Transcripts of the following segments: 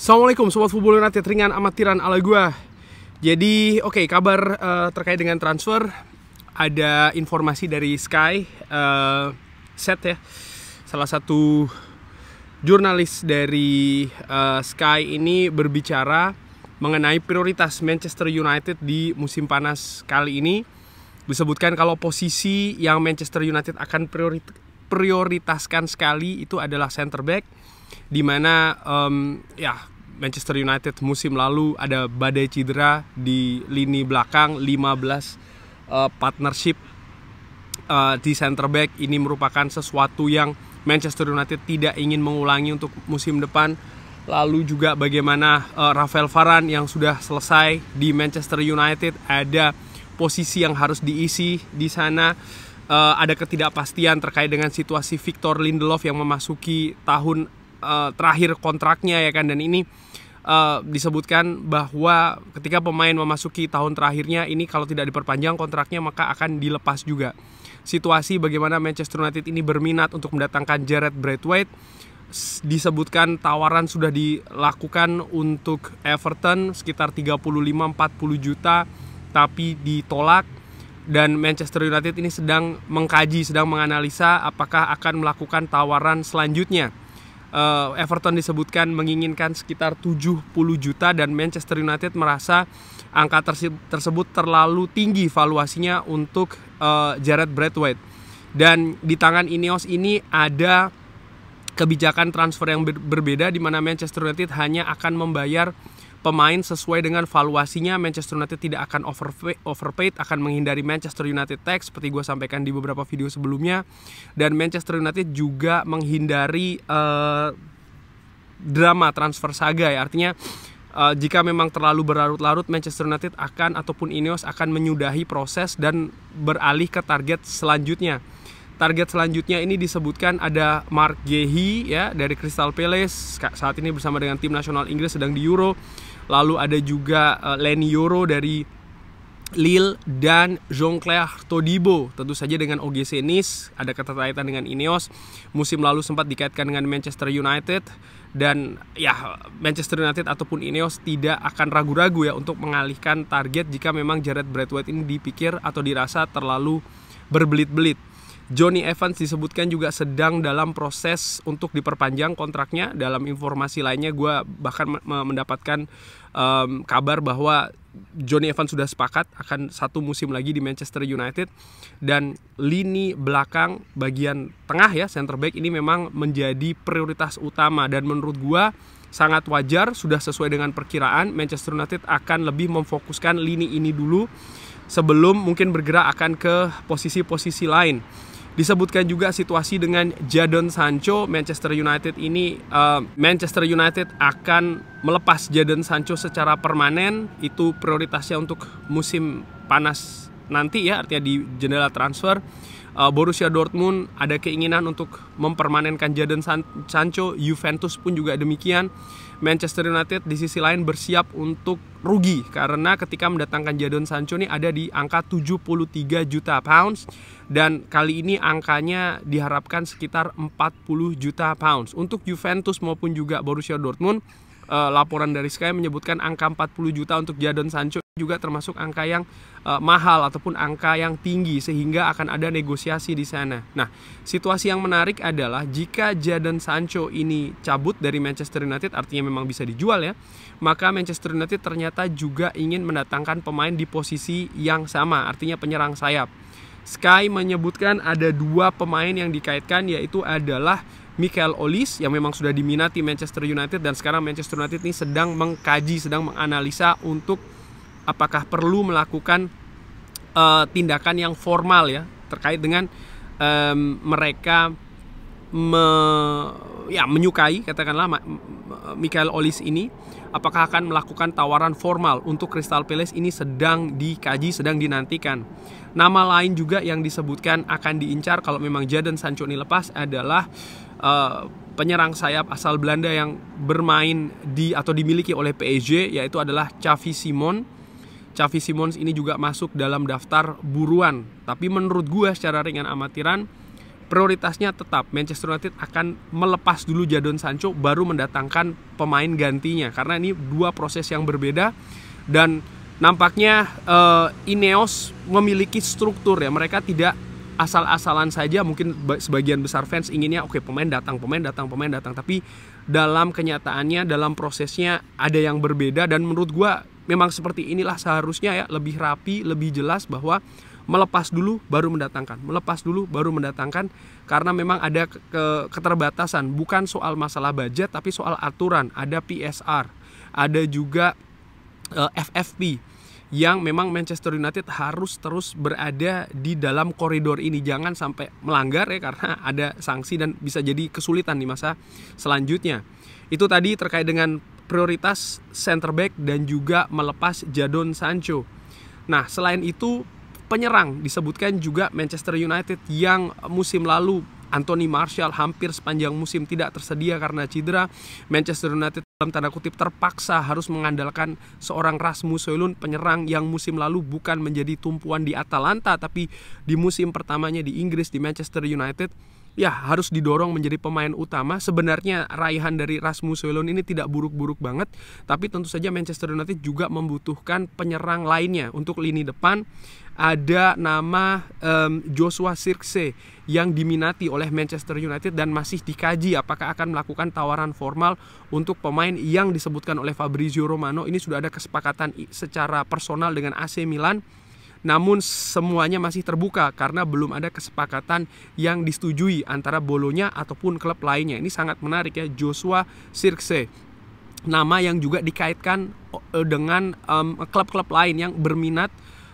Assalamualaikum Sobat Football United ringan amatiran ala gua Jadi oke okay, kabar uh, terkait dengan transfer Ada informasi dari Sky uh, Set ya Salah satu jurnalis dari uh, Sky ini berbicara Mengenai prioritas Manchester United di musim panas kali ini Disebutkan kalau posisi yang Manchester United akan priori prioritaskan sekali itu adalah center back mana um, ya Manchester United musim lalu ada badai cedera di lini belakang 15 uh, eh, partnership uh, di center back ini merupakan sesuatu yang Manchester United tidak ingin mengulangi untuk musim depan lalu juga bagaimana uh, Rafael Varane yang sudah selesai di Manchester United ada posisi yang harus diisi di sana uh, ada ketidakpastian terkait dengan situasi Victor Lindelof yang memasuki tahun Eh, terakhir kontraknya ya kan dan ini uh, disebutkan bahwa ketika pemain memasuki tahun terakhirnya ini kalau tidak diperpanjang kontraknya maka akan dilepas juga. Situasi bagaimana Manchester United ini berminat untuk mendatangkan Jared Braithwaite disebutkan tawaran sudah dilakukan untuk Everton sekitar 35-40 juta tapi ditolak dan Manchester United ini sedang mengkaji, sedang menganalisa apakah akan melakukan tawaran selanjutnya uh, Everton disebutkan menginginkan sekitar 70 juta dan Manchester United merasa angka terse tersebut terlalu tinggi valuasinya untuk uh, Jared Braithwaite. Dan di tangan Ineos ini ada kebijakan transfer yang ber berbeda di mana Manchester United hanya akan membayar pemain sesuai dengan valuasinya Manchester United tidak akan overpay, overpaid akan menghindari Manchester United tax seperti gue sampaikan di beberapa video sebelumnya dan Manchester United juga menghindari uh, drama transfer saga ya artinya uh, jika memang terlalu berlarut-larut Manchester United akan ataupun Ineos akan menyudahi proses dan beralih ke target selanjutnya. Target selanjutnya ini disebutkan ada Mark Gehi ya dari Crystal Palace saat ini bersama dengan tim nasional Inggris sedang di Euro lalu ada juga uh, Lenny Yoro dari Lil dan Jean-Claire Todibo tentu saja dengan OGC Nice ada keterkaitan dengan Ineos musim lalu sempat dikaitkan dengan Manchester United dan ya Manchester United ataupun Ineos tidak akan ragu-ragu ya untuk mengalihkan target jika memang Jared Bradway ini dipikir atau dirasa terlalu berbelit-belit Johnny Evans disebutkan juga sedang dalam proses untuk diperpanjang kontraknya. Dalam informasi lainnya, gue bahkan mendapatkan um, kabar bahwa Johnny Evans sudah sepakat akan satu musim lagi di Manchester United dan lini belakang bagian tengah ya center back ini memang menjadi prioritas utama dan menurut gue sangat wajar sudah sesuai dengan perkiraan Manchester United akan lebih memfokuskan lini ini dulu sebelum mungkin bergerak akan ke posisi-posisi lain. Disebutkan juga situasi dengan Jadon Sancho, Manchester United ini uh, Manchester United akan melepas Jadon Sancho secara permanen. Itu prioritasnya untuk musim panas nanti ya, artinya di jendela transfer uh, Borussia Dortmund ada keinginan untuk mempermanenkan Jadon Sancho, Juventus pun juga demikian. Manchester United di sisi lain bersiap untuk rugi karena ketika mendatangkan Jadon Sancho ini ada di angka 73 juta pounds dan kali ini angkanya diharapkan sekitar 40 juta pounds. Untuk Juventus maupun juga Borussia Dortmund eh, laporan dari Sky menyebutkan angka 40 juta untuk Jadon Sancho juga termasuk angka yang uh, mahal ataupun angka yang tinggi sehingga akan ada negosiasi di sana. Nah, situasi yang menarik adalah jika Jadon Sancho ini cabut dari Manchester United artinya memang bisa dijual ya, maka Manchester United ternyata juga ingin mendatangkan pemain di posisi yang sama, artinya penyerang sayap. Sky menyebutkan ada dua pemain yang dikaitkan yaitu adalah Michael Olis yang memang sudah diminati Manchester United dan sekarang Manchester United ini sedang mengkaji, sedang menganalisa untuk apakah perlu melakukan uh, tindakan yang formal ya terkait dengan um, mereka me, ya menyukai katakanlah Michael Olis ini apakah akan melakukan tawaran formal untuk Crystal Palace ini sedang dikaji sedang dinantikan nama lain juga yang disebutkan akan diincar kalau memang Jadon Sancho ini lepas adalah uh, penyerang sayap asal Belanda yang bermain di atau dimiliki oleh PSG yaitu adalah Xavi Simon Xavi Simons ini juga masuk dalam daftar buruan. Tapi menurut gue secara ringan amatiran, prioritasnya tetap Manchester United akan melepas dulu Jadon Sancho baru mendatangkan pemain gantinya karena ini dua proses yang berbeda dan nampaknya uh, Ineos memiliki struktur ya mereka tidak asal-asalan saja mungkin sebagian besar fans inginnya oke okay, pemain datang pemain datang pemain datang tapi dalam kenyataannya dalam prosesnya ada yang berbeda dan menurut gue memang seperti inilah seharusnya ya lebih rapi lebih jelas bahwa melepas dulu baru mendatangkan melepas dulu baru mendatangkan karena memang ada ke, keterbatasan bukan soal masalah budget tapi soal aturan ada PSR ada juga e, eh, FFP yang memang Manchester United harus terus berada di dalam koridor ini jangan sampai melanggar ya karena ada sanksi dan bisa jadi kesulitan di masa selanjutnya itu tadi terkait dengan prioritas center back dan juga melepas Jadon Sancho. Nah, selain itu penyerang disebutkan juga Manchester United yang musim lalu Anthony Martial hampir sepanjang musim tidak tersedia karena cedera. Manchester United dalam tanda kutip terpaksa harus mengandalkan seorang Rasmus Højlund penyerang yang musim lalu bukan menjadi tumpuan di Atalanta tapi di musim pertamanya di Inggris di Manchester United ya harus didorong menjadi pemain utama. Sebenarnya raihan dari Rasmus Hojlund ini tidak buruk-buruk banget, tapi tentu saja Manchester United juga membutuhkan penyerang lainnya untuk lini depan. Ada nama um, Joshua Sirkse yang diminati oleh Manchester United dan masih dikaji apakah akan melakukan tawaran formal untuk pemain yang disebutkan oleh Fabrizio Romano. Ini sudah ada kesepakatan secara personal dengan AC Milan namun semuanya masih terbuka karena belum ada kesepakatan yang disetujui antara Bolonya ataupun klub lainnya. Ini sangat menarik ya Joshua Sirkse nama yang juga dikaitkan eh, dengan um, klub -klub lain yang berminat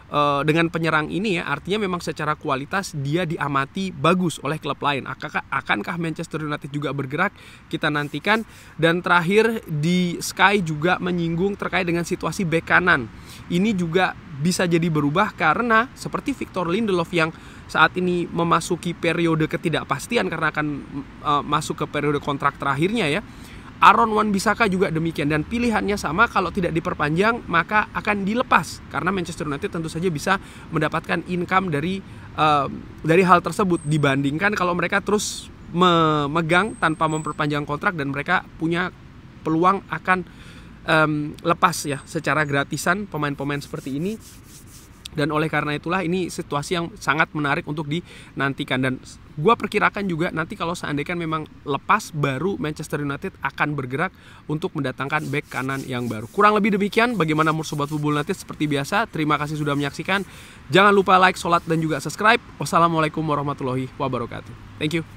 Eh, dengan penyerang ini ya artinya memang secara kualitas dia diamati bagus oleh klub lain. Akankah, akankah Manchester United juga bergerak? Kita nantikan. Dan terakhir di Sky juga menyinggung terkait dengan situasi bek kanan. Ini juga bisa jadi berubah karena seperti Victor Lindelof yang saat ini memasuki periode ketidakpastian karena akan uh, masuk ke periode kontrak terakhirnya ya Aaron Wan Bisaka juga demikian dan pilihannya sama kalau tidak diperpanjang maka akan dilepas karena Manchester United tentu saja bisa mendapatkan income dari uh, dari hal tersebut dibandingkan kalau mereka terus memegang tanpa memperpanjang kontrak dan mereka punya peluang akan um, lepas ya secara gratisan pemain-pemain seperti ini dan oleh karena itulah ini situasi yang sangat menarik untuk dinantikan dan gue perkirakan juga nanti kalau seandainya kan memang lepas baru Manchester United akan bergerak untuk mendatangkan back kanan yang baru. Kurang lebih demikian bagaimana menurut Sobat Bubul United seperti biasa. Terima kasih sudah menyaksikan. Jangan lupa like, sholat, dan juga subscribe. Wassalamualaikum warahmatullahi wabarakatuh. Thank you.